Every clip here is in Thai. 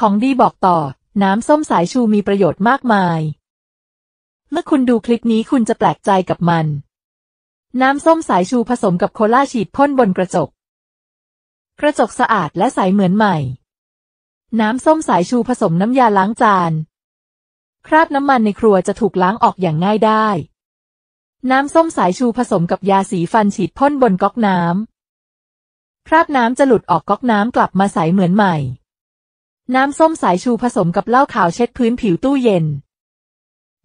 ของดีบอกต่อ น้ำส้มสายชูมีประโยชน์มากมาย เมื่อคุณดูคลิปนี้คุณจะแปลกใจกับมัน น้ำส้มสายชูผสมกับโคลาฉีดพ่นบนกระจก กระจกสะอาดและใสเหมือนใหม่ น้ำส้มสายชูผสมน้ำยาล้างจาน คราบน้ำมันในครัวจะถูกล้างออกอย่างง่ายได้ น้ำส้มสายชูผสมกับยาสีฟันฉีดพ่นบนก๊อกน้ำคราบน้ำจะหลุดออกก๊อกน้ำกลับมาใสเหมือนใหม่น้ำส้มสายชูผสมกับเหล้าขาวเช็ดพื้นผิวตู้เย็น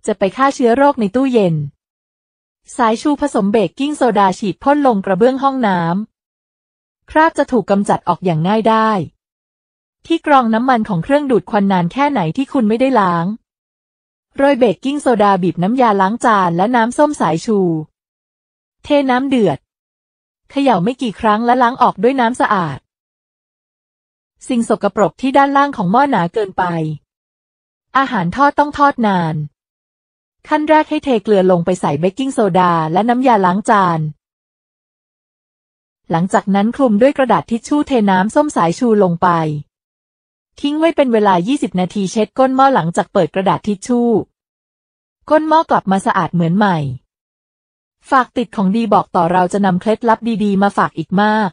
จะไปฆ่าเชื้อโรคในตู้เย็น สายชูผสมเบกกิ้งโซดาฉีดพ่นลงกระเบื้องห้องน้ำ คราบจะถูกกำจัดออกอย่างง่ายได้ ที่กรองน้ำมันของเครื่องดูดควันนานแค่ไหนที่คุณไม่ได้ล้าง โรยเบกกิ้งโซดาบีบน้ำยาล้างจานและน้ำส้มสายชู เทน้ำเดือดเขย่าไม่กี่ครั้งและล้างออกด้วยน้ำสะอาดสิ่งสกปรกที่ด้านล่างของหม้อหนาเกินไป อาหารทอดต้องทอดนาน ขั้นแรกให้เทเกลือลงไปใส่เบกกิ้งโซดาและน้ำยาล้างจาน หลังจากนั้นคลุมด้วยกระดาษทิชชู่เทน้ำส้มสายชูลงไป ทิ้งไว้เป็นเวลา 20 นาทีเช็ดก้นหม้อหลังจากเปิดกระดาษทิชชู่ ก้นหม้อกลับมาสะอาดเหมือนใหม่ ฝากติดของดีบอกต่อเราจะนำเคล็ดลับดีๆ มาฝากอีกมาก